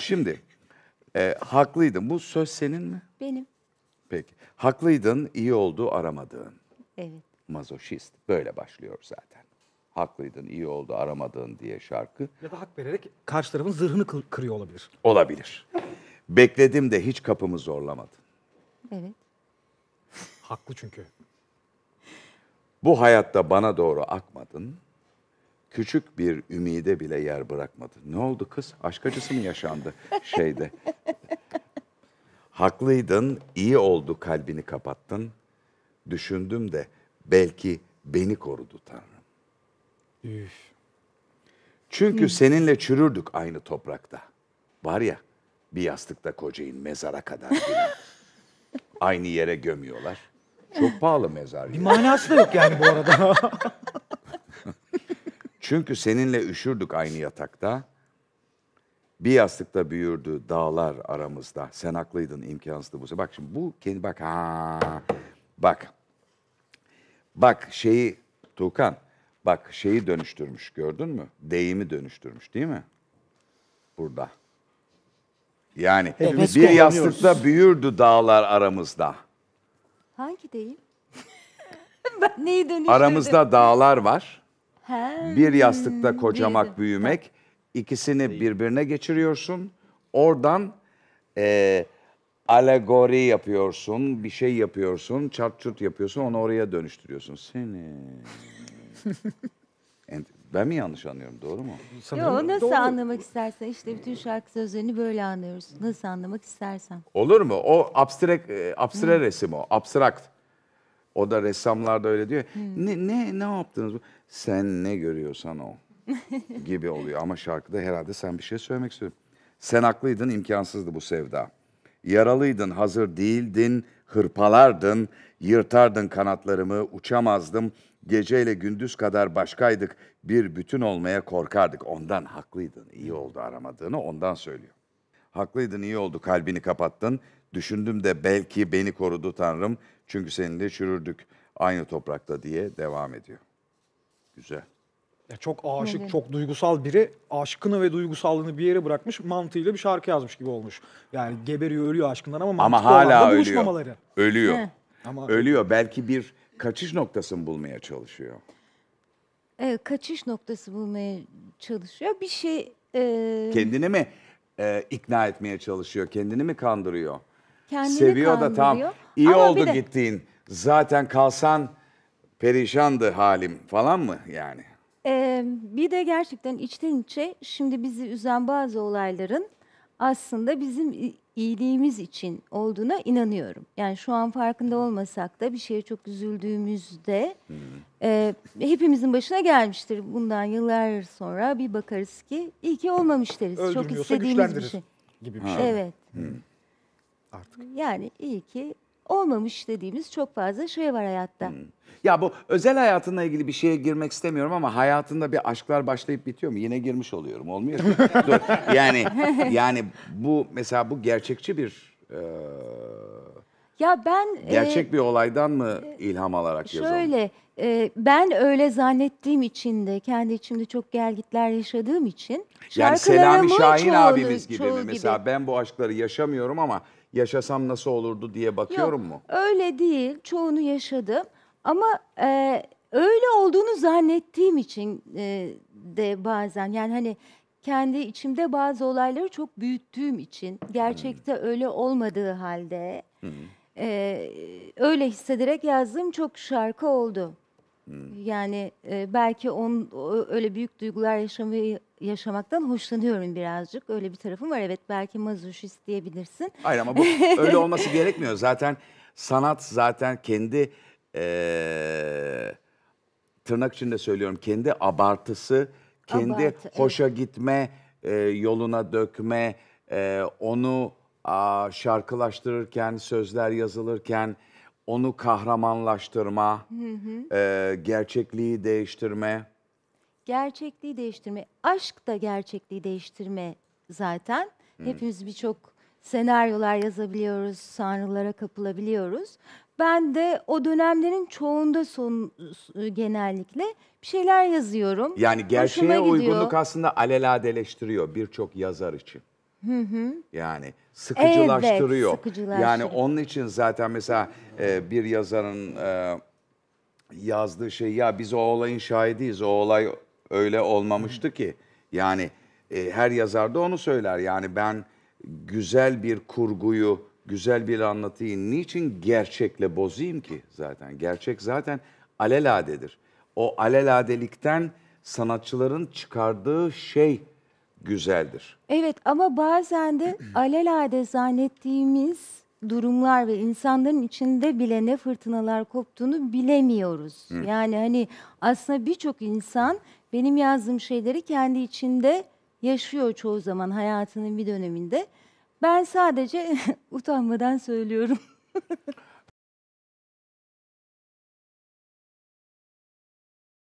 Şimdi e, haklıydın. Bu söz senin mi? Benim. Peki. Haklıydın, iyi oldu aramadığın. Evet. Mazoşist. Böyle başlıyor zaten. Haklıydın, iyi oldu aramadığın diye şarkı. Ya da hak vererek karşı tarafın zırhını kır- kırıyor olabilir. Olabilir. Bekledim de hiç kapımı zorlamadın. Evet. Haklı çünkü. Bu hayatta bana doğru akmadın küçük bir ümide bile yer bırakmadı. Ne oldu kız? Aşk acısı mı yaşandı şeyde? Haklıydın, iyi oldu kalbini kapattın. Düşündüm de belki beni korudu Tanrım. Üf. Çünkü seninle çürürdük aynı toprakta. Var ya bir yastıkta kocayın mezara kadar. aynı yere gömüyorlar. Çok pahalı mezar. Bir manası da yok yani bu arada. Çünkü seninle üşürdük aynı yatakta. Bir yastıkta büyürdü dağlar aramızda. Sen haklıydın imkansızdı bu. Bak şimdi bu kendi bak ha bak. Bak şeyi Tuğkan bak şeyi dönüştürmüş gördün mü? Deyimi dönüştürmüş değil mi? Burada. Yani Hepimiz bir yastıkta büyürdü dağlar aramızda. Hangi deyim? ben neyi dönüştürdüm? Aramızda dağlar var. Bir yastıkta kocamak bir- büyümek. ikisini birbirine geçiriyorsun. Oradan eee alegori yapıyorsun, bir şey yapıyorsun, çarp çurt yapıyorsun, onu oraya dönüştürüyorsun. Seni. ben mi yanlış anlıyorum, doğru mu? Yo, nasıl anlamak istersen işte bütün şarkı sözlerini böyle anlıyoruz. Nasıl anlamak istersen. Olur mu? O abstrak e, abstrakt resim o, abstrakt. O da ressamlar da öyle diyor. Hmm. Ne, ne, ne yaptınız? Sen ne görüyorsan o gibi oluyor. Ama şarkıda herhalde sen bir şey söylemek istiyorsun. Sen haklıydın imkansızdı bu sevda. Yaralıydın hazır değildin hırpalardın, yırtardın kanatlarımı, uçamazdım. Geceyle gündüz kadar başkaydık, bir bütün olmaya korkardık. Ondan haklıydın, iyi oldu aramadığını ondan söylüyor. Haklıydın iyi oldu kalbini kapattın. Düşündüm de belki beni korudu Tanrım. Çünkü seninle çürürdük aynı toprakta diye devam ediyor. Güzel. Ya çok aşık, çok duygusal biri aşkını ve duygusallığını bir yere bırakmış, mantığıyla bir şarkı yazmış gibi olmuş. Yani geberiyor, ölüyor aşkından ama mantıklı ama hala ölüyor. buluşmamaları. Ölüyor. He. Ama ölüyor. Belki bir kaçış noktasını bulmaya çalışıyor. Evet, kaçış noktası bulmaya çalışıyor. Bir şey e... kendini mi e, ikna etmeye çalışıyor? Kendini mi kandırıyor? Kendini Seviyor kandırıyor. da tam iyi Ama oldu de- gittiğin. Zaten kalsan perişandı halim falan mı yani? Ee, bir de gerçekten içten içe şimdi bizi üzen bazı olayların aslında bizim iyiliğimiz için olduğuna inanıyorum. Yani şu an farkında olmasak da bir şeye çok üzüldüğümüzde hmm. e, hepimizin başına gelmiştir. Bundan yıllar sonra bir bakarız ki iyi ki olmamış deriz. Çok istediğimiz bir şey. Gibi bir ha. şey. Evet. Hmm. Artık. Yani iyi ki olmamış dediğimiz çok fazla şey var hayatta. Hmm. Ya bu özel hayatınla ilgili bir şeye girmek istemiyorum ama hayatında bir aşklar başlayıp bitiyor mu? Yine girmiş oluyorum. Olmuyor mu? Dur. Yani yani bu mesela bu gerçekçi bir e, Ya ben e, gerçek bir olaydan mı e, ilham alarak yazıyorum? şöyle e, ben öyle zannettiğim için de kendi içimde çok gelgitler yaşadığım için Yani Selami Şahin abimiz gibi çoğu mi? Mesela ben bu aşkları yaşamıyorum ama yaşasam nasıl olurdu diye bakıyorum Yok, mu? Öyle değil. Çoğunu yaşadım. Ama e, öyle olduğunu zannettiğim için e, de bazen yani hani kendi içimde bazı olayları çok büyüttüğüm için gerçekte hmm. öyle olmadığı halde hmm. e, öyle hissederek yazdığım çok şarkı oldu. Hmm. Yani e, belki on öyle büyük duygular yaşamayı yaşamaktan hoşlanıyorum birazcık. Öyle bir tarafım var. Evet belki mazoşist diyebilirsin. Hayır ama bu öyle olması gerekmiyor. Zaten sanat zaten kendi ee, tırnak içinde söylüyorum kendi abartısı, kendi Abartı, hoşa evet. gitme e, yoluna dökme, e, onu a, şarkılaştırırken, sözler yazılırken onu kahramanlaştırma, hı hı. E, gerçekliği değiştirme gerçekliği değiştirme, aşk da gerçekliği değiştirme zaten. Hmm. Hepimiz birçok senaryolar yazabiliyoruz, sanrılara kapılabiliyoruz. Ben de o dönemlerin çoğunda son e, genellikle bir şeyler yazıyorum. Yani gerçeğe uygunluk aslında aleladeleştiriyor birçok yazar için. Hı hı. Yani sıkıcılaştırıyor. Evet, sıkıcılaştırıyor. Yani onun için zaten mesela e, bir yazarın e, yazdığı şey ya biz o olayın şahidiyiz. O olay öyle olmamıştı ki. Yani e, her yazar da onu söyler. Yani ben güzel bir kurguyu, güzel bir anlatıyı niçin gerçekle bozayım ki zaten? Gerçek zaten aleladedir. O aleladelikten sanatçıların çıkardığı şey güzeldir. Evet ama bazen de alelade zannettiğimiz durumlar ve insanların içinde bile ne fırtınalar koptuğunu bilemiyoruz. Hı. Yani hani aslında birçok insan benim yazdığım şeyleri kendi içinde yaşıyor çoğu zaman hayatının bir döneminde. Ben sadece utanmadan söylüyorum.